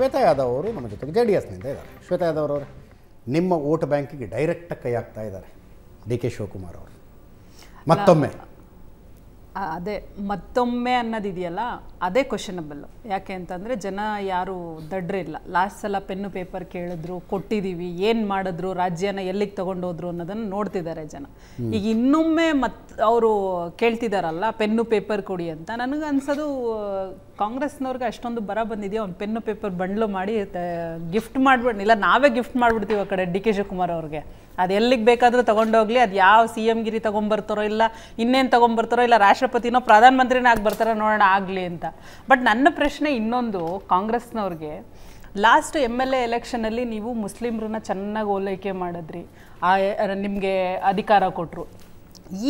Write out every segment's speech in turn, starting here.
ಶ್ವೇತಾ ಯಾದವ್ ಅವರು ನಮ್ಮ ಜೊತೆಗೆ ಜೆ ಡಿ ಎಸ್ನಿಂದ ಇದ್ದಾರೆ ಶ್ವೇತಾ ಯಾದವ್ ನಿಮ್ಮ ಓಟ್ ಬ್ಯಾಂಕಿಗೆ ಡೈರೆಕ್ಟಾಗಿ ಕೈ ಹಾಕ್ತಾ ಇದ್ದಾರೆ ಡಿ ಕೆ ಶಿವಕುಮಾರ್ ಅವರು ಮತ್ತೊಮ್ಮೆ ಅದೇ ಮತ್ತೊಮ್ಮೆ ಅನ್ನೋದಿದೆಯಲ್ಲ ಅದೇ ಕ್ವಶನಬಲ್ ಯಾಕೆ ಅಂತಂದರೆ ಜನ ಯಾರು ದಡ್ರಿಲ್ಲ ಲಾಸ್ಟ್ ಸಲ ಪೆನ್ನು ಪೇಪರ್ ಕೇಳಿದ್ರು ಕೊಟ್ಟಿದ್ದೀವಿ ಏನು ಮಾಡಿದ್ರು ರಾಜ್ಯನ ಎಲ್ಲಿಗೆ ತೊಗೊಂಡೋದ್ರು ಅನ್ನೋದನ್ನು ನೋಡ್ತಿದ್ದಾರೆ ಜನ ಈಗ ಇನ್ನೊಮ್ಮೆ ಮತ್ ಅವರು ಕೇಳ್ತಿದಾರಲ್ಲ ಪೆನ್ನು ಪೇಪರ್ ಕೊಡಿ ಅಂತ ನನಗೆ ಅನ್ಸೋದು ಕಾಂಗ್ರೆಸ್ನವ್ರಿಗೆ ಅಷ್ಟೊಂದು ಬರ ಬಂದಿದೆಯೋ ಅವ್ನು ಪೆನ್ನು ಪೇಪರ್ ಬಂಡ್ಲು ಮಾಡಿ ಗಿಫ್ಟ್ ಮಾಡ್ಬಿಡ್ ಇಲ್ಲ ನಾವೇ ಗಿಫ್ಟ್ ಮಾಡಿಬಿಡ್ತೀವಿ ಆ ಕಡೆ ಡಿ ಕೆ ಶಿವಕುಮಾರ್ ಅವ್ರಿಗೆ ಅದು ಎಲ್ಲಿಗೆ ಬೇಕಾದರೂ ತೊಗೊಂಡೋಗ್ಲಿ ಅದು ಯಾವ ಸಿ ಎಂ ಗಿರಿ ತೊಗೊಂಬರ್ತಾರೋ ಇಲ್ಲ ಇನ್ನೇನು ತೊಗೊಂಬರ್ತಾರೋ ಇಲ್ಲ ರಾಷ್ಟ್ರಪತಿನೋ ಪ್ರಧಾನಮಂತ್ರಿನೇ ಆಗಿ ಬರ್ತಾರೋ ನೋಡೋಣ ಆಗಲಿ ಅಂತ ಬಟ್ ನನ್ನ ಪ್ರಶ್ನೆ ಇನ್ನೊಂದು ಕಾಂಗ್ರೆಸ್ನವ್ರಿಗೆ ಲಾಸ್ಟ್ ಎಮ್ ಎಲ್ ಎ ಎಲೆಕ್ಷನಲ್ಲಿ ನೀವು ಮುಸ್ಲಿಮ್ರನ್ನ ಚೆನ್ನಾಗಿ ಓಲೈಕೆ ಮಾಡಿದ್ರಿ ಆ ನಿಮಗೆ ಅಧಿಕಾರ ಕೊಟ್ಟರು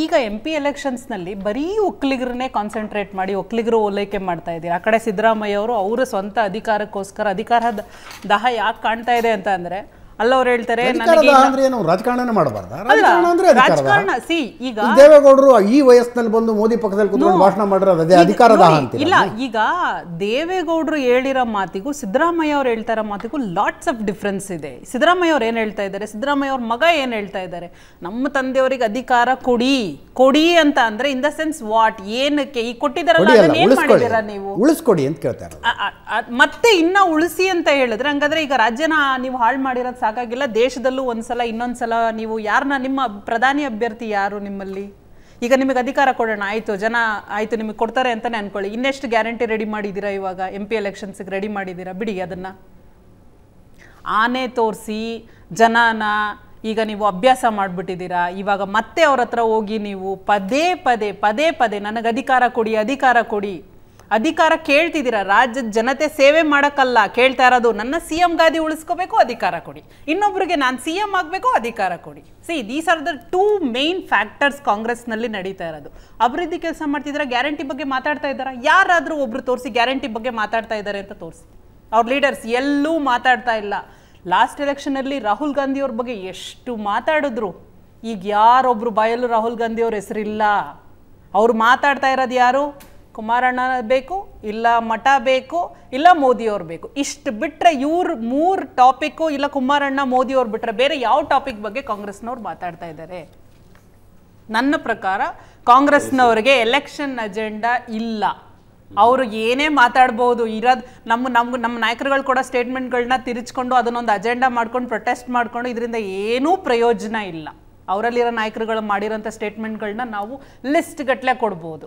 ಈಗ ಎಂ ಪಿ ಎಲೆಕ್ಷನ್ಸ್ನಲ್ಲಿ ಬರೀ ಒಕ್ಕಲಿಗರನ್ನೇ ಕಾನ್ಸಂಟ್ರೇಟ್ ಮಾಡಿ ಒಕ್ಲಿಗರು ಓಲೈಕೆ ಮಾಡ್ತಾ ಇದ್ದೀರಿ ಆ ಕಡೆ ಸಿದ್ದರಾಮಯ್ಯ ಅವರು ಅವರ ಸ್ವಂತ ಅಧಿಕಾರಕ್ಕೋಸ್ಕರ ಅಧಿಕಾರದ ದಹ ಯಾಕೆ ಕಾಣ್ತಾ ಇದೆ ಅಂತ ಅಂದರೆ ಅಲ್ಲ ಅವ್ರು ಹೇಳ್ತಾರೆ ರಾಜಕಾರಣ ಮಾಡಬಾರ್ದು ರಾಜಕಾರಣ ರಾಜಕಾರಣ ಸಿ ಈಗ ದೇವೇಗೌಡರು ಈ ವಯಸ್ಸಿನಲ್ಲಿ ಬಂದು ಮೋದಿ ಪಕ್ಕದಲ್ಲಿ ಕುತ್ಕೊಂಡು ಭಾಷಣ ಮಾಡಿರೋದು ಅದೇ ಅಧಿಕಾರದ ಇಲ್ಲ ಈಗ ದೇವೇಗೌಡರು ಹೇಳಿರೋ ಮಾತಿಗೂ ಸಿದ್ದರಾಮಯ್ಯ ಅವ್ರು ಹೇಳ್ತಾ ಇರೋ ಮಾತಿಗೂ ಲಾಟ್ಸ್ ಆಫ್ ಡಿಫ್ರೆನ್ಸ್ ಇದೆ ಸಿದ್ದರಾಮಯ್ಯ ಅವ್ರು ಏನು ಹೇಳ್ತಾ ಇದ್ದಾರೆ ಸಿದ್ದರಾಮಯ್ಯ ಅವ್ರ ಮಗ ಏನು ಹೇಳ್ತಾ ಇದ್ದಾರೆ ನಮ್ಮ ತಂದೆಯವರಿಗೆ ಅಧಿಕಾರ ಕೊಡಿ ಕೊಡಿ ಅಂತ ಅಂದ್ರೆ ಇನ್ ದ ಸೆನ್ಸ್ ವಾಟ್ ಏನಕ್ಕೆ ಈ ಕೊಟ್ಟಿದ್ದಾರಲ್ಲ ಏನ್ ನೀವು ಉಳಿಸ್ಕೊಡಿ ಅಂತ ಕೇಳ್ತಾರೆ ಮತ್ತೆ ಇನ್ನ ಉಳಿಸಿ ಅಂತ ಹೇಳಿದ್ರೆ ಹಂಗಾದ್ರೆ ಈಗ ರಾಜ್ಯನ ನೀವು ಹಾಳು ಮಾಡಿರೋದು ಹಾಗಾಗಿಲ್ಲ ದೇಶದಲ್ಲೂ ಒಂದ್ಸಲ ಇನ್ನೊಂದ್ಸಲ ನೀವು ಯಾರನ್ನ ನಿಮ್ಮ ಪ್ರಧಾನಿ ಅಭ್ಯರ್ಥಿ ಯಾರು ನಿಮ್ಮಲ್ಲಿ ಈಗ ನಿಮಗೆ ಅಧಿಕಾರ ಕೊಡೋಣ ಆಯ್ತು ಜನ ಆಯ್ತು ನಿಮಗೆ ಕೊಡ್ತಾರೆ ಅಂತಲೇ ಅನ್ಕೊಳ್ಳಿ ಇನ್ನೆಷ್ಟು ಗ್ಯಾರಂಟಿ ರೆಡಿ ಮಾಡಿದ್ದೀರಾ ಇವಾಗ ಎಂ ಪಿ ಎಲೆಕ್ಷನ್ಸಿಗೆ ರೆಡಿ ಮಾಡಿದ್ದೀರಾ ಬಿಡಿ ಅದನ್ನು ಆನೆ ತೋರಿಸಿ ಜನನ ಈಗ ನೀವು ಅಭ್ಯಾಸ ಮಾಡಿಬಿಟ್ಟಿದ್ದೀರಾ ಇವಾಗ ಮತ್ತೆ ಅವ್ರ ಹತ್ರ ಹೋಗಿ ನೀವು ಪದೇ ಪದೇ ಪದೇ ಪದೇ ನನಗೆ ಅಧಿಕಾರ ಕೊಡಿ ಅಧಿಕಾರ ಕೊಡಿ ಅಧಿಕಾರ ಕೇಳ್ತಿದ್ದೀರಾ ರಾಜ್ಯದ ಜನತೆ ಸೇವೆ ಮಾಡೋಕ್ಕಲ್ಲ ಕೇಳ್ತಾ ಇರೋದು ನನ್ನ ಸಿ ಎಂ ಗಾದಿ ಉಳಿಸ್ಕೋಬೇಕು ಅಧಿಕಾರ ಕೊಡಿ ಇನ್ನೊಬ್ಬರಿಗೆ ನಾನು ಸಿ ಎಮ್ ಆಗಬೇಕು ಅಧಿಕಾರ ಕೊಡಿ see these are the two main factors ಕಾಂಗ್ರೆಸ್ನಲ್ಲಿ ನಡೀತಾ ಇರೋದು ಅಭಿವೃದ್ಧಿ ಕೆಲಸ ಮಾಡ್ತಿದ್ದೀರಾ ಗ್ಯಾರಂಟಿ ಬಗ್ಗೆ ಮಾತಾಡ್ತಾ ಇದ್ದಾರಾ ಯಾರಾದರೂ ಒಬ್ರು ತೋರಿಸಿ ಗ್ಯಾರಂಟಿ ಬಗ್ಗೆ ಮಾತಾಡ್ತಾ ಇದ್ದಾರೆ ಅಂತ ತೋರಿಸಿ ಅವ್ರ ಲೀಡರ್ಸ್ ಎಲ್ಲೂ ಮಾತಾಡ್ತಾ ಇಲ್ಲ ಲಾಸ್ಟ್ ಎಲೆಕ್ಷನಲ್ಲಿ ರಾಹುಲ್ ಗಾಂಧಿ ಅವ್ರ ಬಗ್ಗೆ ಎಷ್ಟು ಮಾತಾಡಿದ್ರು ಈಗ ಯಾರೊಬ್ಬರು ಬಯಲು ರಾಹುಲ್ ಗಾಂಧಿಯವ್ರ ಹೆಸರಿಲ್ಲ ಅವ್ರು ಮಾತಾಡ್ತಾ ಇರೋದು ಯಾರು ಕುಮಾರಣ್ಣ ಬೇಕು ಇಲ್ಲ ಮಠ ಬೇಕು ಇಲ್ಲ ಮೋದಿಯವ್ರು ಬೇಕು ಇಷ್ಟು ಬಿಟ್ಟರೆ ಇವ್ರು ಮೂರು ಟಾಪಿಕ್ಕು ಇಲ್ಲ ಕುಮಾರಣ್ಣ ಮೋದಿಯವ್ರು ಬಿಟ್ಟರೆ ಬೇರೆ ಯಾವ ಟಾಪಿಕ್ ಬಗ್ಗೆ ಕಾಂಗ್ರೆಸ್ನವ್ರು ಮಾತಾಡ್ತಾ ಇದ್ದಾರೆ ನನ್ನ ಪ್ರಕಾರ ಕಾಂಗ್ರೆಸ್ನವ್ರಿಗೆ ಎಲೆಕ್ಷನ್ ಅಜೆಂಡಾ ಇಲ್ಲ ಅವರು ಏನೇ ಮಾತಾಡ್ಬೋದು ಇರೋದು ನಮ್ಮ ನಮ್ಗೆ ನಮ್ಮ ನಾಯಕರುಗಳು ಕೂಡ ಸ್ಟೇಟ್ಮೆಂಟ್ಗಳನ್ನ ತಿರುಚ್ಕೊಂಡು ಅದನ್ನೊಂದು ಅಜೆಂಡಾ ಮಾಡ್ಕೊಂಡು ಪ್ರೊಟೆಸ್ಟ್ ಮಾಡ್ಕೊಂಡು ಇದರಿಂದ ಏನೂ ಪ್ರಯೋಜನ ಇಲ್ಲ ಅವರಲ್ಲಿರೋ ನಾಯಕರುಗಳು ಮಾಡಿರೋಂಥ ಸ್ಟೇಟ್ಮೆಂಟ್ಗಳನ್ನ ನಾವು ಲಿಸ್ಟ್ಗಟ್ಟಲೆ ಗಟ್ಟಲೆ ಕೊಡ್ಬೋದು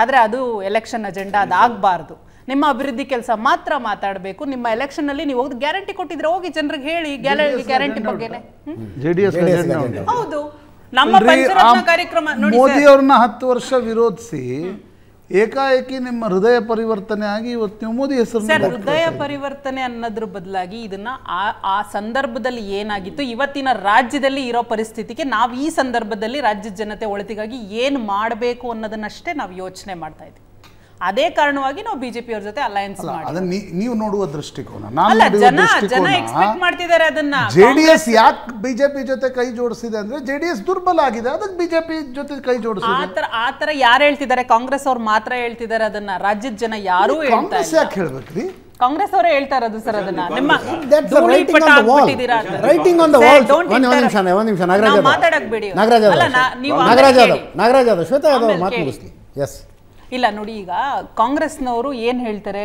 ಆದರೆ ಅದು ಎಲೆಕ್ಷನ್ ಅಜೆಂಡಾ ಅದಾಗಬಾರ್ದು ನಿಮ್ಮ ಅಭಿವೃದ್ಧಿ ಕೆಲಸ ಮಾತ್ರ ಮಾತಾಡಬೇಕು ನಿಮ್ಮ ಎಲೆಕ್ಷನ್ ಅಲ್ಲಿ ನೀವು ಹೋಗಿ ಗ್ಯಾರಂಟಿ ಕೊಟ್ಟಿದ್ರೆ ಹೋಗಿ ಜನರಿಗೆ ಹೇಳಿ ಗ್ಯಾರಂಟಿ ಬಗ್ಗೆನೆ ಹೌದು ನಮ್ಮ ಕಾರ್ಯಕ್ರಮ ಮೋದಿ ಅವ್ರನ್ನ ಹತ್ತು ವರ್ಷ ವಿರೋಧಿಸಿ ಏಕಾಏಕಿ ನಿಮ್ಮ ಹೃದಯ ಪರಿವರ್ತನೆ ಆಗಿ ಇವತ್ತು ನೀವು ಮೋದಿ ಹೆಸರು ಹೃದಯ ಪರಿವರ್ತನೆ ಅನ್ನೋದ್ರ ಬದಲಾಗಿ ಇದನ್ನ ಆ ಸಂದರ್ಭದಲ್ಲಿ ಏನಾಗಿತ್ತು ಇವತ್ತಿನ ರಾಜ್ಯದಲ್ಲಿ ಇರೋ ಪರಿಸ್ಥಿತಿಗೆ ನಾವು ಈ ಸಂದರ್ಭದಲ್ಲಿ ರಾಜ್ಯದ ಜನತೆ ಒಳಿತಿಗಾಗಿ ಏನು ಮಾಡಬೇಕು ಅನ್ನೋದನ್ನಷ್ಟೇ ನಾವು ಯೋಚನೆ ಮಾಡ್ತಾ ಇದ್ವಿ ಅದೇ ಕಾರಣವಾಗಿ ನಾವು ಅವ್ರ ಜೊತೆ ಅಲಯನ್ಸ್ ಅದನ್ನ ನೀವು ನೋಡುವ ದೃಷ್ಟಿಕೋನ ಎಕ್ಸ್ಪೆಕ್ಟ್ ಮಾಡ್ತಿದ್ದಾರೆ ಅದನ್ನ ಜೆಡಿಎಸ್ ಯಾಕೆ ಬಿಜೆಪಿ ಜೊತೆ ಕೈ ಜೋಡಿಸಿದೆ ಅಂದ್ರೆ ಜೆಡಿಎಸ್ ದುರ್ಬಲ ಆಗಿದೆ ಅದಕ್ಕೆ ಬಿಜೆಪಿ ಜೊತೆ ಕೈ ಜೋಡಿಸಿದೆ ಆತರ ಆತರ ಯಾರು ಹೇಳ್ತಿದ್ದಾರೆ ಕಾಂಗ್ರೆಸ್ ಅವ್ರು ಮಾತ್ರ ಹೇಳ್ತಿದ್ದಾರೆ ಅದನ್ನ ರಾಜ್ಯದ ಜನ ಯಾರು ಕಾಂಗ್ರೆಸ್ ಯಾಕೆ ಹೇಳ್ಬೇಕ್ರಿ ಕಾಂಗ್ರೆಸ್ ಅವರೇ ಹೇಳ್ತಾ ಇರೋದು ಸರ್ ಅದನ್ನ ನಿಮ್ಮ ರೈಟಿಂಗ್ ಆನ್ ದ ವಾಲ್ ಒಂದು ನಿಮಿಷ ಒಂದು ನಿಮಿಷ ನಾಗರಾಜ್ ನಾಗರಾಜ್ ನಾಗರಾಜ್ ನಾಗರಾಜ್ ಶ್ವೇತಾ ಯಾದವ್ ಮಾತು ಮುಗಿಸ್ಲಿ ಎಸ್ ಇಲ್ಲ ನೋಡಿ ಈಗ ಕಾಂಗ್ರೆಸ್ನವರು ಏನು ಹೇಳ್ತಾರೆ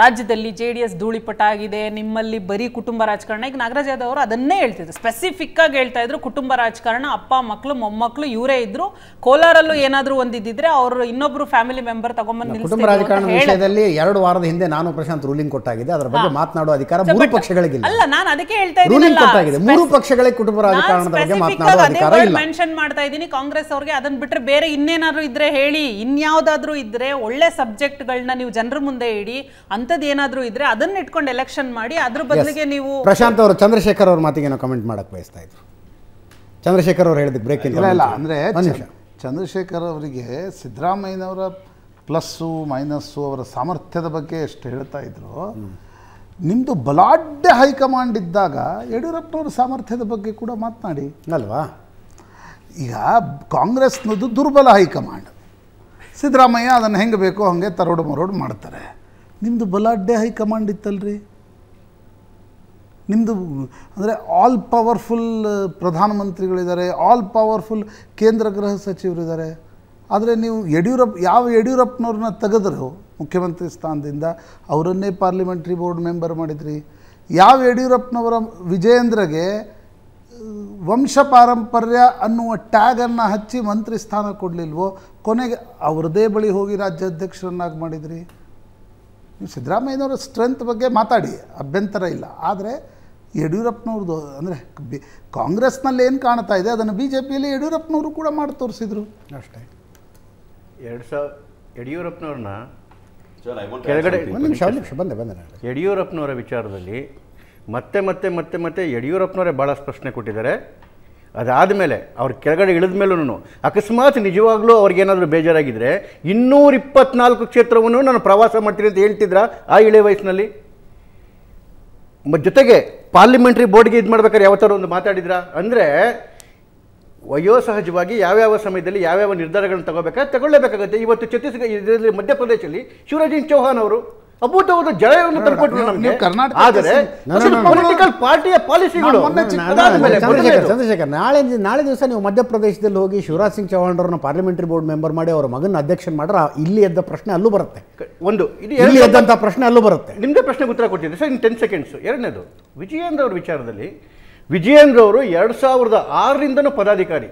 ರಾಜ್ಯದಲ್ಲಿ ಜೆ ಡಿ ಎಸ್ ಧೂಳಿಪಟಾಗಿದೆ ನಿಮ್ಮಲ್ಲಿ ಬರೀ ಕುಟುಂಬ ರಾಜಕಾರಣ ಈಗ ನಾಗರಾಜ್ ಯಾದವ್ ಅವರು ಅದನ್ನೇ ಹೇಳ್ತಿದ್ರು ಸ್ಪೆಸಿಫಿಕ್ ಆಗಿ ಹೇಳ್ತಾ ಇದ್ರು ಕುಟುಂಬ ರಾಜಕಾರಣ ಅಪ್ಪ ಮಕ್ಕಳು ಮೊಮ್ಮಕ್ಕಳು ಇವರೇ ಇದ್ರು ಕೋಲಾರಲ್ಲೂ ಏನಾದರೂ ಒಂದಿದ್ದಿದ್ರೆ ಅವರು ಇನ್ನೊಬ್ಬರು ಫ್ಯಾಮಿಲಿ ಮೆಂಬರ್ ತಗೊಂಡ್ಬಂದು ಕುಟುಂಬ ವಿಷಯದಲ್ಲಿ ಎರಡು ವಾರದ ಹಿಂದೆ ನಾನು ಪ್ರಶಾಂತ್ ರೂಲಿಂಗ್ ಕೊಟ್ಟಾಗಿದೆ ಅದರ ಬಗ್ಗೆ ಮಾತನಾಡುವ ಅಧಿಕಾರ ಮೂರು ಪಕ್ಷಗಳಿಗೆ ಅಲ್ಲ ನಾನು ಅದಕ್ಕೆ ಹೇಳ್ತಾ ಇದ್ದೀನಿ ಕೊಟ್ಟಾಗಿದೆ ಮೂರು ಪಕ್ಷಗಳಿಗೆ ಕುಟುಂಬ ರಾಜಕಾರಣದ ಬಗ್ಗೆ ಅಧಿಕಾರ ಇಲ್ಲ ಮೆನ್ಷನ್ ಮಾಡ್ತಾ ಇದ್ದೀನಿ ಕಾಂಗ್ರೆಸ್ ಅವರಿಗೆ ಅದನ್ನ ಬಿಟ್ರೆ ಬೇರೆ ಇನ್ನೇನಾದ್ರೂ ಇದ್ರೆ ಹೇಳಿ ಇನ್ಯಾವುದಾದ್ರೂ ಇದ್ರೆ ಒಳ್ಳೆ ಸಬ್ಜೆಕ್ಟ್ಗಳನ್ನ ನೀವು ಜನರ ಮುಂದೆ ಇಡಿ ಅಂಥದ್ದೇನಾದರೂ ಇದ್ರೆ ಅದನ್ನ ಇಟ್ಕೊಂಡು ಎಲೆಕ್ಷನ್ ಮಾಡಿ ಅದ್ರ ಬದಲಿಗೆ ನೀವು ಪ್ರಶಾಂತ್ ಅವರು ಚಂದ್ರಶೇಖರ್ ಅವ್ರ ಮಾತಿಗೆ ನಾವು ಕಮೆಂಟ್ ಮಾಡಕ್ಕೆ ಬಯಸ್ತಾ ಇದ್ರು ಚಂದ್ರಶೇಖರ್ ಅವರು ಹೇಳಿದ ಬ್ರೇಕ್ ಇಲ್ಲ ಇಲ್ಲ ಅಂದರೆ ಚಂದ್ರಶೇಖರ್ ಅವರಿಗೆ ಸಿದ್ದರಾಮಯ್ಯನವರ ಪ್ಲಸ್ಸು ಮೈನಸ್ಸು ಅವರ ಸಾಮರ್ಥ್ಯದ ಬಗ್ಗೆ ಎಷ್ಟು ಹೇಳ್ತಾ ಇದ್ರು ನಿಮ್ಮದು ಬಲಾಢ್ಯ ಹೈಕಮಾಂಡ್ ಇದ್ದಾಗ ಯಡಿಯೂರಪ್ಪನವ್ರ ಸಾಮರ್ಥ್ಯದ ಬಗ್ಗೆ ಕೂಡ ಮಾತನಾಡಿ ಅಲ್ವಾ ಈಗ ಕಾಂಗ್ರೆಸ್ನದು ದುರ್ಬಲ ಹೈಕಮಾಂಡ್ ಸಿದ್ದರಾಮಯ್ಯ ಅದನ್ನು ಹೆಂಗೆ ಬೇಕೋ ಹಾಗೆ ತರೋಡು ಮರೋಡು ಮಾಡ್ತಾರೆ ನಿಮ್ಮದು ಬಲಾಢ್ಯ ಹೈಕಮಾಂಡ್ ಇತ್ತಲ್ರಿ ನಿಮ್ಮದು ಅಂದರೆ ಆಲ್ ಪವರ್ಫುಲ್ ಪ್ರಧಾನಮಂತ್ರಿಗಳಿದ್ದಾರೆ ಆಲ್ ಪವರ್ಫುಲ್ ಕೇಂದ್ರ ಗೃಹ ಸಚಿವರಿದ್ದಾರೆ ಆದರೆ ನೀವು ಯಡಿಯೂರಪ್ಪ ಯಾವ ಯಡಿಯೂರಪ್ಪನವ್ರನ್ನ ತೆಗೆದ್ರು ಮುಖ್ಯಮಂತ್ರಿ ಸ್ಥಾನದಿಂದ ಅವರನ್ನೇ ಪಾರ್ಲಿಮೆಂಟ್ರಿ ಬೋರ್ಡ್ ಮೆಂಬರ್ ಮಾಡಿದ್ರಿ ಯಾವ ಯಡಿಯೂರಪ್ಪನವರ ವಿಜಯೇಂದ್ರಗೆ ವಂಶ ಪಾರಂಪರ್ಯ ಅನ್ನುವ ಟ್ಯಾಗನ್ನು ಹಚ್ಚಿ ಮಂತ್ರಿ ಸ್ಥಾನ ಕೊಡಲಿಲ್ವೋ ಕೊನೆಗೆ ಅವ್ರದೇ ಬಳಿ ಹೋಗಿ ರಾಜ್ಯಾಧ್ಯಕ್ಷರನ್ನಾಗಿ ಮಾಡಿದ್ರಿ ನೀವು ಸಿದ್ದರಾಮಯ್ಯನವರ ಸ್ಟ್ರೆಂತ್ ಬಗ್ಗೆ ಮಾತಾಡಿ ಅಭ್ಯಂತರ ಇಲ್ಲ ಆದರೆ ಯಡಿಯೂರಪ್ಪನವ್ರದ್ದು ಅಂದರೆ ಬಿ ಕಾಂಗ್ರೆಸ್ನಲ್ಲಿ ಏನು ಕಾಣ್ತಾ ಇದೆ ಅದನ್ನು ಬಿ ಜೆ ಪಿಯಲ್ಲಿ ಯಡಿಯೂರಪ್ಪನವರು ಕೂಡ ಮಾಡಿ ತೋರಿಸಿದರು ಅಷ್ಟೇ ಎರಡು ಸಾವಿರ ಯಡಿಯೂರಪ್ಪನವ್ರನ್ನ ಕೆಳಗಡೆ ನಿಮಿಷ ಬಂದೆ ಬಂದೆ ಯಡಿಯೂರಪ್ಪನವರ ವಿಚಾರದಲ್ಲಿ ಮತ್ತೆ ಮತ್ತೆ ಮತ್ತೆ ಮತ್ತೆ ಯಡಿಯೂರಪ್ಪನವರೇ ಭಾಳ ಸ್ಪಷ್ಟನೆ ಕೊಟ್ಟಿದ್ದಾರೆ ಅದಾದಮೇಲೆ ಅವ್ರ ಕೆಳಗಡೆ ಇಳಿದ ಮೇಲೂ ಅಕಸ್ಮಾತ್ ನಿಜವಾಗ್ಲೂ ಅವ್ರಿಗೇನಾದರೂ ಬೇಜಾರಾಗಿದ್ದರೆ ಇನ್ನೂರಿಪ್ಪತ್ನಾಲ್ಕು ಕ್ಷೇತ್ರವನ್ನು ನಾನು ಪ್ರವಾಸ ಮಾಡ್ತೀನಿ ಅಂತ ಹೇಳ್ತಿದ್ರ ಆ ಇಳೆ ವಯಸ್ಸಿನಲ್ಲಿ ಜೊತೆಗೆ ಪಾರ್ಲಿಮೆಂಟ್ರಿ ಬೋರ್ಡ್ಗೆ ಇದು ಮಾಡ್ಬೇಕಾದ್ರೆ ಯಾವತ್ತಾರು ಒಂದು ಮಾತಾಡಿದ್ರ ಅಂದರೆ ವಯೋಸಹಜವಾಗಿ ಯಾವ್ಯಾವ ಸಮಯದಲ್ಲಿ ಯಾವ್ಯಾವ ನಿರ್ಧಾರಗಳನ್ನು ತಗೋಬೇಕಾದ್ರೆ ತಗೊಳ್ಳೇಬೇಕಾಗುತ್ತೆ ಇವತ್ತು ಛತ್ತೀಸ್ಗಢ ಇದರಲ್ಲಿ ಮಧ್ಯಪ್ರದೇಶದಲ್ಲಿ ಶಿವರಾಜ್ ಸಿಂಗ್ ಚೌಹಾನ್ ಅವರು ಅಭೂತವಾದ ಜಯವನ್ನು ಪಾರ್ಟಿಯ ಪಾಲಿಸಿಗಳು ಚಂದ್ರಶೇಖರ್ ನಾಳೆ ನಾಳೆ ದಿವಸ ನೀವು ಮಧ್ಯಪ್ರದೇಶದಲ್ಲಿ ಹೋಗಿ ಶಿವರಾಜ್ ಸಿಂಗ್ ಚೌಹಾಣ್ ಅವರನ್ನು ಪಾರ್ಲಿಮೆಂಟರಿ ಬೋರ್ಡ್ ಮೆಂಬರ್ ಮಾಡಿ ಅವರ ಮಗನ ಅಧ್ಯಕ್ಷ ಮಾಡ್ರ ಇಲ್ಲಿ ಎದ್ದ ಪ್ರಶ್ನೆ ಅಲ್ಲೂ ಬರುತ್ತೆ ಒಂದು ಇಲ್ಲಿ ಎದ್ದಂತ ಪ್ರಶ್ನೆ ಅಲ್ಲೂ ಬರುತ್ತೆ ನಿಮ್ದೇ ಪ್ರಶ್ನೆ ಉತ್ತರ ಕೊಟ್ಟಿದ್ದೆ ಸರ್ ಇನ್ ಟೆನ್ ಸೆಕೆಂಡ್ಸ್ ಎರಡನೇದು ವಿಜಯೇಂದ್ರ ಅವ್ರ ವಿಚಾರದಲ್ಲಿ ವಿಜಯೇಂದ್ರ ಅವರು ಎರಡ್ ಸಾವಿರದ ಆರರಿಂದನೂ ಪದಾಧಿಕಾರಿ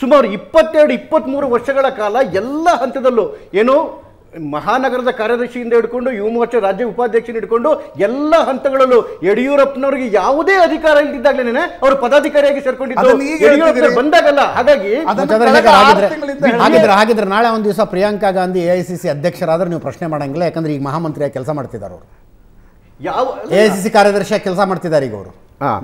ಸುಮಾರು ಇಪ್ಪತ್ತೆರಡು ಇಪ್ಪತ್ತ್ಮೂರು ವರ್ಷಗಳ ಕಾಲ ಎಲ್ಲ ಹಂತದಲ್ಲೂ ಏನು ಮಹಾನಗರದ ಕಾರ್ಯದರ್ಶಿಯಿಂದ ಹಿಡ್ಕೊಂಡು ಯುವ ಮೋರ್ಚಾ ರಾಜ್ಯ ಉಪಾಧ್ಯಕ್ಷನ ಹಿಡ್ಕೊಂಡು ಎಲ್ಲ ಹಂತಗಳಲ್ಲೂ ಯಡಿಯೂರಪ್ಪನವರಿಗೆ ಯಾವುದೇ ಅಧಿಕಾರ ಇಲ್ದಿದ್ದಾಗ್ಲೇನೆ ಅವರು ಪದಾಧಿಕಾರಿಯಾಗಿ ಸೇರ್ಕೊಂಡಿದ್ದು ಬಂದಾಗಲ್ಲ ಹಾಗಾಗಿ ಹಾಗಿದ್ರೆ ನಾಳೆ ಒಂದು ದಿವಸ Priyanka Gandhi A I C C ಅಧ್ಯಕ್ಷರಾದ್ರೆ ನೀವು ಪ್ರಶ್ನೆ ಮಾಡಂಗಿಲ್ಲ ಯಾಕಂದ್ರೆ ಈಗ ಮಹಾಮಂತ್ರಿಯಾಗಿ ಕೆಲಸ ಮಾಡ್ತಿದ್ದಾರೆ ಅವರು ಯಾವ ಎ ಐ ಸಿ ಸಿ ಕಾರ್ಯದರ್ಶಿಯಾಗಿ ಕೆಲಸ ಮಾಡ್ತಿದ್ದಾರೆ ಈಗ ಅವರು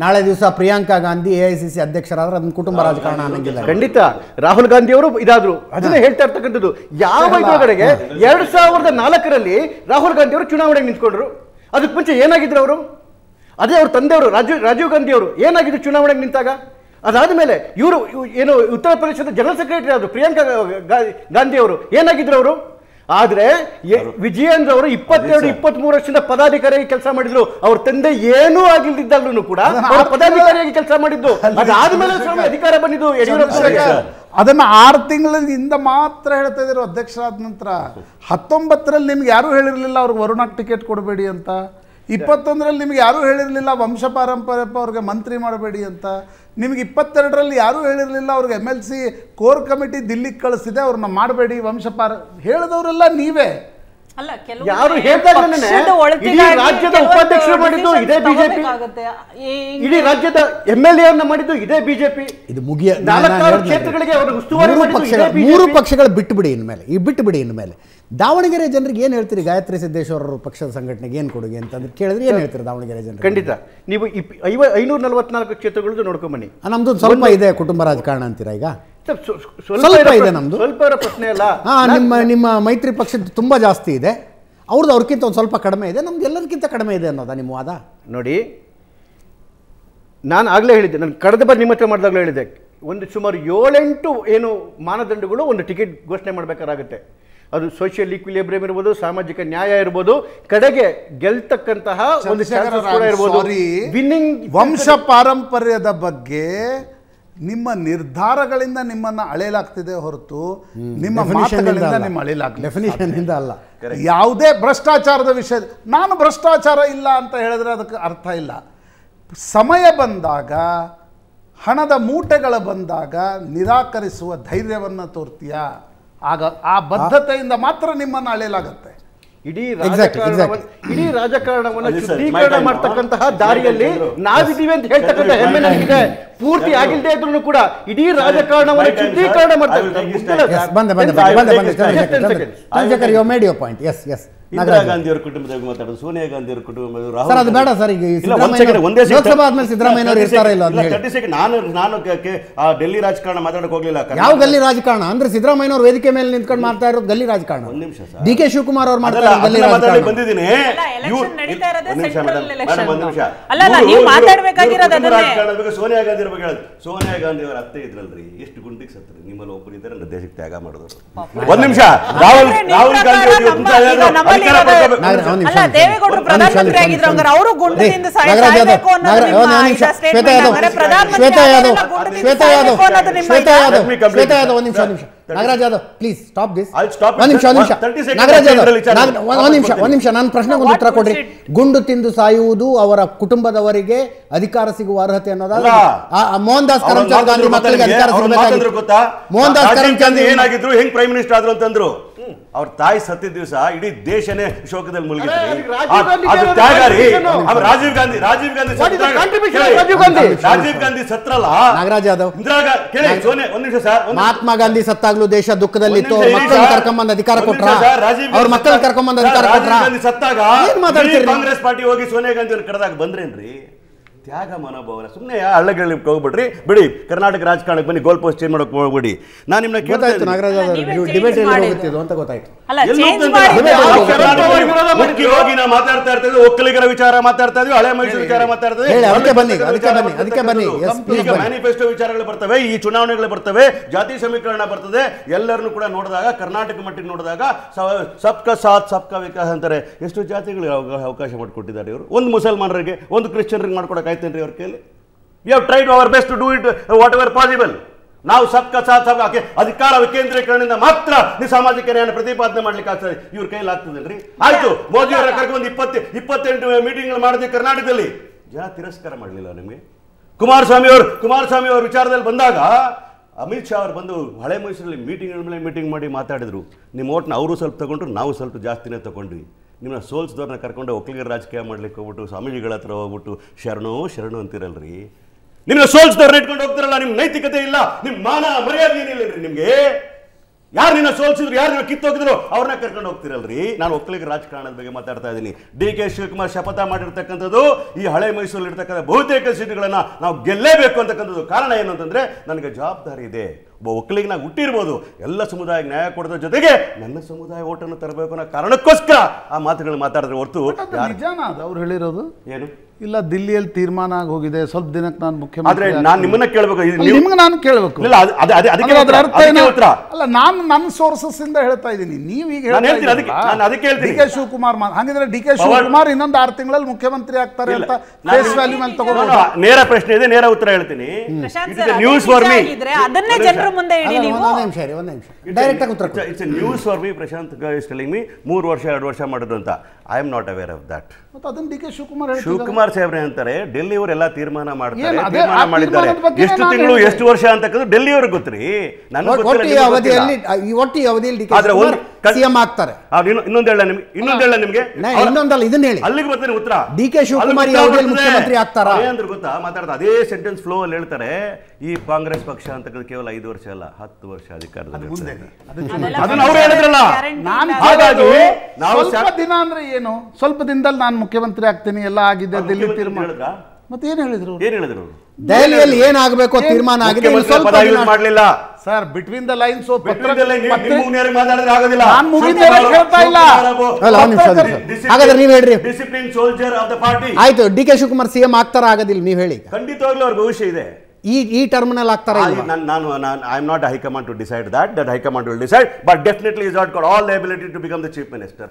ನಾಳೆ ದಿವಸ Priyanka Gandhi A I C C ಅಧ್ಯಕ್ಷರಾದ್ರೆ ಅದನ್ನ ಕುಟುಂಬ ರಾಜಕಾರಣ ಅನ್ನಂಗಿಲ್ಲ ಖಂಡಿತ ರಾಹುಲ್ ಗಾಂಧಿ ಅವರು ಇದಾದ್ರು ಅದನ್ನ ಹೇಳ್ತಾ ಇರ್ತಕ್ಕಂಥದ್ದು ಯಾವ ಎರಡು ಎರಡ್ ಸಾವಿರದ ನಾಲ್ಕರಲ್ಲಿ ರಾಹುಲ್ ಗಾಂಧಿ ಅವರು ಚುನಾವಣೆಗೆ ನಿಂತ್ಕೊಂಡ್ರು ಅದಕ್ಕೆ ಮುಂಚೆ ಏನಾಗಿದ್ರು ಅವರು ಅದೇ ಅವ್ರ ತಂದೆಯವರು ರಾಜೀವ್ ರಾಜೀವ್ ಗಾಂಧಿ ಅವರು ಏನಾಗಿದ್ರು ಚುನಾವಣೆಗೆ ನಿಂತಾಗ ಅದಾದ ಮೇಲೆ ಇವರು ಏನು ಉತ್ತರ ಪ್ರದೇಶದ ಜನರಲ್ ಸೆಕ್ರೆಟರಿ ಆದರು ಪ್ರಿಯಾಂಕಾ ಗಾಂಧಿ ಅವರು ಏನಾಗಿದ್ರು ಅವರು ಆದ್ರೆ ವಿಜಯೇಂದ್ರ ಅವರು ಇಪ್ಪತ್ತೆರಡು ಇಪ್ಪತ್ತ್ ಮೂರು ವರ್ಷದಿಂದ ಪದಾಧಿಕಾರಿಯಾಗಿ ಕೆಲಸ ಮಾಡಿದ್ರು ಅವ್ರ ತಂದೆ ಏನೂ ಆಗಿಲ್ದಿದ್ದಾಗ್ಲೂ ಕೂಡ ಪದಾಧಿಕಾರಿಯಾಗಿ ಕೆಲಸ ಮಾಡಿದ್ದು ಅದಾದ್ಮೇಲೆ ಅಧಿಕಾರ ಬಂದಿದ್ದು ಯಡಿಯೂರಪ್ಪ ಅದನ್ನ ಆರು ತಿಂಗಳಿಂದ ಮಾತ್ರ ಹೇಳ್ತಾ ಇದ್ರು ಅಧ್ಯಕ್ಷರಾದ ನಂತರ ಹತ್ತೊಂಬತ್ತರಲ್ಲಿ ನಿಮ್ಗೆ ಯಾರು ಹೇಳಿರಲಿಲ್ಲ ಅವ್ರಿಗೆ ವರುಣಾಗ್ ಟಿಕೆಟ್ ಕೊಡಬೇಡಿ ಅಂತ ಇಪ್ಪತ್ತೊಂದರಲ್ಲಿ ನಿಮ್ಗೆ ಯಾರೂ ಹೇಳಿರಲಿಲ್ಲ ವಂಶ ಪಾರಂಪರ್ಯಪ್ಪ ಅವ್ರಿಗೆ ಮಂತ್ರಿ ಮಾಡಬೇಡಿ ಅಂತ ನಿಮಗೆ ಇಪ್ಪತ್ತೆರಡರಲ್ಲಿ ಯಾರೂ ಹೇಳಿರಲಿಲ್ಲ ಅವ್ರಿಗೆ M L C core committee ದಿಲ್ಲಿಗೆ ಕಳಿಸಿದೆ ಅವ್ರನ್ನ ಮಾಡಬೇಡಿ ವಂಶ ಪಾರ ಹೇಳಿದವರೆಲ್ಲ ನೀವೇ ಅಲ್ಲ ಕೆಲವು ಯಾರು ರಾಜ್ಯದ ಉಪಾಧ್ಯಕ್ಷರು ಮಾಡಿದ್ದು ಇದೇ ಬಿಜೆಪಿ ಇಡೀ ರಾಜ್ಯದ ಎಂ ಎಲ್ ಎ ಮಾಡಿದ್ದು ಇದೇ ಬಿಜೆಪಿ ಇದು ಮುಗಿಯ ಕ್ಷೇತ್ರಗಳಿಗೆ ಅವರು ಉಸ್ತುವಾರಿ ಮೂರು ಪಕ್ಷಗಳು ಬಿಟ್ಟು ಬಿಡಿ ಇನ್ಮೇಲೆ ಈ ಬಿಟ್ಟು ಬಿಡಿ ಇನ್ಮೇಲೆ ದಾವಣಗೆರೆ ಜನರಿಗೆ ಏನು ಹೇಳ್ತೀರಿ ಗಾಯತ್ರಿ ಸಿದ್ದೇಶ್ವರರು ಪಕ್ಷದ ಸಂಘಟನೆಗೆ ಏನು ಕೊಡುಗೆ ಅಂತಂದ್ರೆ ಕೇಳಿದ್ರೆ ಏನು ಹೇಳ್ತೀರಿ ದಾವಣಗೆರೆ ಜನರು ಖಂಡಿತ ನೀವು ಐವ ಐನೂರ ನಲವತ್ನಾಲ್ಕು ಕ್ಷೇತ್ರಗಳಿಗೂ ನೋಡ್ಕೊಂಬನ್ನಿ ನಮ್ದು ಸ್ವಲ್ಪ ಇದೆ ಕುಟುಂಬ ರಾಜಕಾರಣ ಅಂತೀರಾ ಈಗ ಸ್ವಲ್ಪ ಇದೆ ನಮ್ದು ಸ್ವಲ್ಪ ಪ್ರಶ್ನೆ ಅಲ್ಲ ನಿಮ್ಮ ನಿಮ್ಮ ಮೈತ್ರಿ ಪಕ್ಷದ ತುಂಬ ಜಾಸ್ತಿ ಇದೆ ಅವ್ರದ್ದು ಅವ್ರಕ್ಕಿಂತ ಒಂದು ಸ್ವಲ್ಪ ಕಡಿಮೆ ಇದೆ ನಮ್ದು ಎಲ್ಲರಿಗಿಂತ ಕಡಿಮೆ ಇದೆ ಅನ್ನೋದ ನಿಮ್ಮ ವಾದ ನೋಡಿ ನಾನು ಆಗಲೇ ಹೇಳಿದ್ದೆ ನಾನು ಕಡದ ಬಗ್ಗೆ ನಿಮ್ಮ ಹತ್ರ ಮಾಡಿದಾಗಲೇ ಹೇಳಿದೆ ಒಂದು ಸುಮಾರು ಏಳೆಂಟು ಏನು ಮಾನದಂಡಗಳು ಒಂದು ಟಿಕೆಟ್ ಘೋಷಣೆ ಮಾಡಬೇಕಾಗುತ್ತೆ ಅದು ಸೋಷಿಯಲ್ ಈಕ್ವಿಲಿಬ್ರಿಯಂ ಇರ್ಬೋದು ಸಾಮಾಜಿಕ ನ್ಯಾಯ ಇರ್ಬೋದು ಕಡೆಗೆ ಗೆಲ್ತಕ್ಕಂತಹ ಒಂದು ಇರ್ಬೋದು ವಿನ್ನಿಂಗ್ ವಂಶ ಪಾರಂಪರ್ಯದ ಬಗ್ಗೆ ನಿಮ್ಮ ನಿರ್ಧಾರಗಳಿಂದ ನಿಮ್ಮನ್ನ ಅಳೆಯಲಾಗ್ತಿದೆ ಹೊರತು ನಿಮ್ಮ ಮಾತುಗಳಿಂದ ನಿಮ್ಮ ಅಲ್ಲ ಯಾವುದೇ ಭ್ರಷ್ಟಾಚಾರದ ವಿಷಯ ನಾನು ಭ್ರಷ್ಟಾಚಾರ ಇಲ್ಲ ಅಂತ ಹೇಳಿದ್ರೆ ಅದಕ್ಕೆ ಅರ್ಥ ಇಲ್ಲ ಸಮಯ ಬಂದಾಗ ಹಣದ ಮೂಟೆಗಳ ಬಂದಾಗ ನಿರಾಕರಿಸುವ ಧೈರ್ಯವನ್ನ ತೋರ್ತೀಯ ಆಗ ಆ ಬದ್ಧತೆಯಿಂದ ಮಾತ್ರ ನಿಮ್ಮನ್ನ ಅಳೆಯಲಾಗುತ್ತೆ ಇಡೀ ಇಡೀ ರಾಜಕಾರಣವನ್ನು ಮಾಡ್ತಕ್ಕಂತಹ ದಾರಿಯಲ್ಲಿ ನಾವಿದ್ದೀವಿ ಅಂತ ಹೇಳ್ತಕ್ಕಂಥ ಹೆಮ್ಮೆ ಪೂರ್ತಿ ಆಗಿಲ್ದೇ ಇದ್ರು ಕೂಡ ಇಡೀ ರಾಜಕಾರಣವನ್ನು ಪಾಯಿಂಟ್ ಎಸ್ ಎಸ್ ಇಂದಿರಾ ಗಾಂಧಿ ಅವರ ಕುಟುಂಬದಾಗ ಸೋನಿಯಾ ಗಾಂಧಿ ಅವರ ಕುಟುಂಬ ಸರ್ ಅದು ಬೇಡ ಸರ್ ಇಲ್ಲ ನಾನು ನಾನು ಆ ಡೆಲ್ಲಿ ರಾಜಕಾರಣ ಮಾತಾಡಕ್ ಹೋಗ್ಲಿಲ್ಲ ಯಾವ ಗಲ್ಲಿ ರಾಜಕಾರಣ ಅಂದ್ರೆ ಸಿದ್ದರಾಮಯ್ಯ ಅವರು ವೇದಿಕೆ ಮೇಲೆ ನಿಂತ್ಕೊಂಡು ಮಾಡ್ತಾ ಇರೋದು ಗಲ್ಲಿ ರಾಜಕಾರಣ ಒಂದು ನಿಮಿಷ ಡಿ ಕೆ ಶಿವಕುಮಾರ್ ಅವರು ಸೋನಿಯಾ ಗಾಂಧಿ ಅತ್ತೆಯರ ಬಗ್ಗೆ ಹೇಳುದು ಸೋನಿಯಾ ಗಾಂಧಿ ಅವರ ಅತ್ತೆ ಇದ್ರಲ್ರಿ ಎಷ್ಟು ಗುಂಡಿಗೆ ಸತ್ರಿ ನಿಮ್ಮಲ್ಲಿ ಒಬ್ಬರು ಇದ್ದಾರೆ ದೇಶಕ್ಕೆ ತ್ಯಾಗ ಮಾಡಿದ್ರು ಒಂದ್ ನಿಮಿಷ ರಾಹುಲ್ ರಾಹುಲ್ ಗಾಂಧಿ ಶ್ವೇತಾ ಯಾದವ್ ಶ್ವೇತಾ ಯಾದವ್ ಶ್ವೇತಾ ಯಾದವ್ ಶ್ವೇತಾ ಯಾದವ್ ಒಂದ್ ನಿಮಿಷ ನಿಮಿಷ Nagaraj Yadav please stop this ಒಂದ್ ನಿಮಿಷ ಒಂದು ನಿಮಿಷ ನಾಗರಾಜ್ ಯಾದವ್ ಒಂದು ನಿಮಿಷ ಒಂದು ನಿಮಿಷ ನಾನು ಪ್ರಶ್ನೆಗೆ ಒಂದು ಉತ್ತರ ಕೊಡ್ರಿ ಗುಂಡು ತಿಂದು ಸಾಯುವುದು ಅವರ ಕುಟುಂಬದವರಿಗೆ ಅಧಿಕಾರ ಸಿಗುವ ಅರ್ಹತೆ ಅನ್ನೋದಲ್ಲ ಮೋಹನ್ ದಾಸ್ ಕರಮ್ಚಂದ್ ಗಾಂಧಿ ಮಕ್ಕಳಿಗೆ ಅಧಿಕಾರ ಸಿಗಬೇಕಾಗಿತ್ತು ಮೋಹನ್ ದಾಸ್ ಕರಮ್ಚಂದ್ ಏನಾಗಿದ್ರು ಹೆಂಗ್ ಪ್ರೈಮ್ ಮಿನಿಸ್ಟರ್ ಆದ್ರು ಅಂತಂದ್ರು ಅವ್ರ ತಾಯಿ ಸತ್ತಿದ ದಿವಸ ಇಡೀ ದೇಶನೇ ಶೋಕದಲ್ಲಿ ಮುಳುಗಿದ್ರು ರಾಜೀವ್ ಗಾಂಧಿ ರಾಜೀವ್ ಗಾಂಧಿ ರಾಜೀವ್ ಗಾಂಧಿ ರಾಜೀವ್ ಗಾಂಧಿ ಸತ್ರಲ್ಲ ನಾಗರಾಜ್ ಯಾದವ್ ಇಂದಿರಾ ಸೋನೆ ಒಂದ್ ನಿಮಿಷ ಸರ್ ಮಹಾತ್ಮ ಗಾಂಧಿ ಸತ್ತಾಗ್ಲೂ ದೇಶ ದುಃಖದಲ್ಲಿ ಕರ್ಕೊಂಡ್ಬಂದ ಅಧಿಕಾರ ಕೊಟ್ರ ಅವ್ರ ಮಕ್ಕಳ ಕರ್ಕೊಂಡ್ಬಂದ ಅಧಿಕಾರ ಕೊಟ್ರ ಸತ್ತಾಗ ಕಾಂಗ್ರೆಸ್ ಪಾರ್ಟಿ ಹೋಗಿ ಸೋನಿಯಾ ಗಾಂಧಿ ಅವ್ರ ಕಡದಾಗ ಬಂದ್ರೇನ್ರಿ ತ್ಯಾಗ ಮನೋಭಾವನೆ ಸುಮ್ಮನೆ ಹಳ್ಳಗಳಲ್ಲಿ ಹೋಗ್ಬಿಡ್ರಿ ಬಿಡಿ ಕರ್ನಾಟಕ ರಾಜಕಾರಣಕ್ಕೆ ಬನ್ನಿ ಗೋಲ್ ಪೋಸ್ಟ್ ಚೇಂಜ್ ಮಾಡಕ್ ಹೋಗ್ಬಿಡಿ ನಾನು ನಿಮ್ನ ಗೊತ್ತಾಯ್ತು ನಾಗರಾಜ್ ಡಿಬೇಟ್ ಅಂತ ಗೊತ್ತಾಯ್ತು ಹೋಗಿ ಮಾತಾಡ್ತಾ ಇರ್ತೀವಿ ಒಕ್ಕಲಿಗರ ವಿಚಾರ ಮಾತಾಡ್ತಾ ಇದೀವಿ ಹಳೆ ಮೈಸೂರು ವಿಚಾರ ಮಾತಾಡ್ತಾ ಅದಕ್ಕೆ ಬನ್ನಿ ಅದಕ್ಕೆ ಬನ್ನಿ ಮ್ಯಾನಿಫೆಸ್ಟೋ ವಿಚಾರಗಳು ಬರ್ತವೆ ಈ ಚುನಾವಣೆಗಳು ಬರ್ತವೆ ಜಾತಿ ಸಮೀಕರಣ ಬರ್ತದೆ ಎಲ್ಲರನ್ನು ಕೂಡ ನೋಡಿದಾಗ ಕರ್ನಾಟಕ ಮಟ್ಟಿಗೆ ನೋಡಿದಾಗ ಸಬ್ಕ ಸಾಥ್ ಸಬ್ಕ ವಿಕಾಸ್ ಅಂತಾರೆ ಎಷ್ಟು ಜಾತಿಗಳಿಗೆ ಅವಕಾಶ ಮಾಡಿಕೊಟ್ಟಿದ್ದಾರೆ ಇವರು ಒಂದು ಮುಸಲ್ಮಾನರಿಗೆ ಒಂದು ಕ್ರಿಶ್ಚಿಯನ್ರಿಗೆ ಮಾಡ್ಕೊಡಕ್ಕೆ ರೀ ಅವ್ರ ಕೈಲಿ we have tried our best to do it whatever possible ನಾವು ಕಾ ಸಾಥ್ ಸಬ್ ಅಧಿಕಾರ ವಿಕೇಂದ್ರೀಕರಣದಿಂದ ಮಾತ್ರ ನೀವು ಸಾಮಾಜಿಕ ನ್ಯಾಯ ಪ್ರತಿಪಾದನೆ ಮಾಡ್ಲಿಕ್ಕೆ ಆಗ್ತದೆ ಇವ್ರ ಕೈಲಿ ಆಗ್ತದಲ್ರಿ ಆಯ್ತು ಮೋದಿ ಅವರ ಕರ್ಕೊಂಡು ಇಪ್ಪತ್ತು ಇಪ್ಪತ್ತೆಂಟು ಮೀಟಿಂಗ್ಗಳು ಮಾಡಿದ್ವಿ ಕರ್ನಾಟಕದಲ್ಲಿ ಜನ ತಿರಸ್ಕಾರ ಮಾಡಲಿಲ್ಲ ನಿಮಗೆ ಕುಮಾರಸ್ವಾಮಿ ಅವರು ಕುಮಾರಸ್ವಾಮಿ ಅವ್ರ ವಿಚಾರದಲ್ಲಿ ಬಂದಾಗ ಅಮಿತ್ ಶಾ ಅವರು ಬಂದು ಹಳೆ ಮೈಸೂರಲ್ಲಿ ಮೀಟಿಂಗ್ ಮೇಲೆ ಮೀಟಿಂಗ್ ಮಾಡಿ ಮಾತಾಡಿದ್ರು ನಿಮ್ಮ ಓಟ್ನ ಅವರು ಸ್ವಲ್ಪ ತಗೊಂಡ್ರು ನಾವು ಸ್ವಲ್ಪ ಜಾಸ್ತಿನೇ ತಗೊಂಡ್ವಿ ನಿಮ್ಮ ಸೋಲ್ಸ್ದವ್ರನ್ನ ಕರ್ಕೊಂಡು ಒಕ್ಕಲಿಗರ ರಾಜಕೀಯ ಮಾಡ್ಲಿಕ್ಕೆ ಹೋಗ್ಬಿಟ್ಟು ಸ್ವಾಮೀಜಿಗಳ ಹತ್ರ ಹೋಗ್ಬಿಟ್ಟು ಶರಣೋ ಶರಣು ಅಂತಿರಲ್ರಿ ನಿಮ್ಮ ಸೋಲ್ಸ್ದವ್ರನ್ನ ಇಟ್ಕೊಂಡು ಹೋಗ್ತಿರಲ್ಲ ನಿಮ್ಮ ನೈತಿಕತೆ ಇಲ್ಲ ನಿಮ್ಮ ಮಾನ ಮರ್ಯಾದೆ ಏನಿಲ್ಲರಿ ನಿಮಗೆ ಯಾರು ನಿನ್ನ ಸೋಲ್ಸಿದ್ರು ಯಾರು ನಿನ್ನ ಕಿತ್ತೋಗಿದ್ರು ಅವ್ರನ್ನ ಕರ್ಕೊಂಡು ಹೋಗ್ತಿರಲ್ರಿ ನಾನು ಒಕ್ಕಲಿಗ ರಾಜಕಾರಣದ ಬಗ್ಗೆ ಮಾತಾಡ್ತಾ ಇದ್ದೀನಿ ಡಿ ಕೆ ಶಿವಕುಮಾರ್ ಶಪಥ ಮಾಡಿರ್ತಕ್ಕಂಥದ್ದು ಈ ಹಳೆ ಮೈಸೂರಲ್ಲಿ ಇರ್ತಕ್ಕಂಥ ಬಹುತೇಕ ಸೀಟುಗಳನ್ನು ನಾವು ಗೆಲ್ಲೇಬೇಕು ಅಂತಕ್ಕಂಥದ್ದು ಕಾರಣ ಏನು ಅಂತಂದರೆ ನನಗೆ ಜವಾಬ್ದಾರಿ ಇದೆ ಒಬ್ಬ ಒಕ್ಕಲಿಗೆ ನಾವು ಹುಟ್ಟಿರ್ಬೋದು ಎಲ್ಲ ಸಮುದಾಯಕ್ಕೆ ನ್ಯಾಯ ಕೊಡದ ಜೊತೆಗೆ ನನ್ನ ಸಮುದಾಯ ಓಟನ್ನು ತರಬೇಕು ಅನ್ನೋ ಕಾರಣಕ್ಕೋಸ್ಕರ ಆ ಮಾತುಗಳು ಮಾತಾಡಿದ್ರೆ ಹೊರತು ನಿಜಾನ ಅದು ಅವ್ರು ಹೇಳಿರೋದು ಏನು ಇಲ್ಲ ದಿಲ್ಲಿಯಲ್ಲಿ ತೀರ್ಮಾನ ಆಗಿ ಹೋಗಿದೆ ಸ್ವಲ್ಪ ದಿನಕ್ಕೆ ನಾನು ಮುಖ್ಯಮಂತ್ರಿ ನಾನು ನಿಮ್ಮನ್ನ ಕೇಳಬೇಕು ನಿಮ್ಗೆ ನಾನು ಕೇಳಬೇಕು ಇಲ್ಲ ಅದಕ್ಕೆ ಅದರ ಅರ್ಥ ಏನು ಅಲ್ಲ ನಾನು ನನ್ನ ಸೋರ್ಸಸ್ ಇಂದ ಹೇಳ್ತಾ ಇದ್ದೀನಿ ನೀವು ಈಗ ಅದಕ್ಕೆ ನಾನು ಅದಕ್ಕೆ ಹೇಳ್ತೀನಿ ಡಿ ಕೆ ಶಿವಕುಮಾರ್ ಹಂಗಿದ್ರೆ ಡಿ ಕೆ ಶಿವಕುಮಾರ್ ಇನ್ನೊಂದು ಆರು ತಿಂಗಳಲ್ಲಿ ಮುಖ್ಯಮಂತ್ರಿ ಆಗ್ತಾರೆ ಅಂತ ಫೇಸ್ ವ್ಯಾಲ್ಯೂ ಮೇಲೆ ತಗೊಂಡು ನೇರ ಪ್ರಶ್ನೆ ಇದೆ ನೇರ ಉತ್ತರ ಹೇಳ್ತೀನಿ ನ್ಯೂಸ್ ಫಾರ್ ಮೀ ಅದನ್ನೇ ಮುಂದೆ ಇಡಿ news for me Prashanth is telling me ಮೂರು ವರ್ಷ ಎರಡು ವರ್ಷ ಮಾಡಿದ್ರು ಅಂತ I am not aware of that Shivakumar Shivakumar ಸಾಹೇಬ್ರೆ ಅಂತಾರೆ ಡೆಲ್ಲಿ ಅವರೆಲ್ಲ ತೀರ್ಮಾನ ಮಾಡ್ತಾರೆ ತೀರ್ಮಾನ ಮಾಡಿದ್ದಾರೆ ಎಷ್ಟು ತಿಂಗಳು ಎಷ್ಟು ವರ್ಷ ಅಂತಕ್ಕಂಥ ಡೆಲ್ಲಿ ಅವ್ರಿಗೆ ಗೊತ್ತರಿ ಅವಧಿಯಲ್ಲಿ ಒಟ್ಟಿ ಅವಧಿಯಲ್ಲಿ ಸಿಎಂ ಆಗ್ತಾರೆ ಇನ್ನೊಂದು ಹೇಳ ನಿಮ್ಗೆ ಇನ್ನೊಂದು ಹೇಳ ನಿಮ್ಗೆ ಇನ್ನೊಂದಲ್ಲ ಇದನ್ನ ಹೇಳಿ ಅಲ್ಲಿಗೆ ಬರ್ತೀನಿ ಉತ್ತರ ಡಿ ಕೆ ಶಿವಕುಮಾರ್ ಮುಖ್ಯಮಂತ್ರಿ ಆಗ್ತಾರ ಅಂದ್ರೆ ಗೊತ್ತಾ ಮಾತಾಡ್ತಾ ಅದೇ ಸೆಂಟೆನ್ಸ್ ಫ್ಲೋ ಅಲ್ಲಿ ಹೇಳ್ತಾರೆ ಈ ಕಾಂಗ್ರೆಸ್ ಪಕ್ಷ ಅಂತ ಕೇವಲ ಐದು ವರ್ಷ ಅಲ್ಲ ಹತ್ತು ವರ್ಷ ಅಧಿಕಾರದಲ್ಲಿ ಹೇಳಿದ್ರಲ್ಲ ಹಾಗಾಗಿ ನಾವು ದಿನ ಅಂದ್ರೆ ಏನು ಸ್ವಲ್ಪ ದಿನದಲ್ಲಿ ನಾನು ಮುಖ್ಯಮಂತ್ರಿ ಆಗ್ತೇನೆ ಎಲ್ಲ ಆಗಿದೆ ದಿಲ್ಲಿ ತೀರ್ಮಾನ ಮತ್ತೆ ಏನ್ ಹೇಳಿದ್ರು ಏನ್ ಹೇಳಿದ್ರು ದೆಹಲಿಯಲ್ಲಿ ಏನಾಗಬೇಕು ತೀರ್ಮಾನ ಆಗಿದೆ ಮಾಡಲಿಲ್ಲ ಸರ್ ಬಿಟ್ವೀನ್ ದ ಲೈನ್ಸ್ ಹಾಗಾದ್ರೆ ನೀವ್ ಹೇಳ್ರಿ discipline soldier of the party ಆಯ್ತು ಡಿ ಕೆ ಶಿವಕುಮಾರ್ ಸಿಎಂ ಆಗ್ತಾರ ಆಗೋದಿಲ್ಲ ನೀವ್ ಹೇಳಿ ಖಂಡಿತವಾಗ್ಲೂ ಅವ್ರ ಭವಿಷ್ಯ ಇದೆ ಈ ಈ ಟರ್ಮಿನಲ್ ಆಗ್ತಾರ ನಾನು I am not high command to decide that that high command will decide but definitely is not call all ability to become the chief minister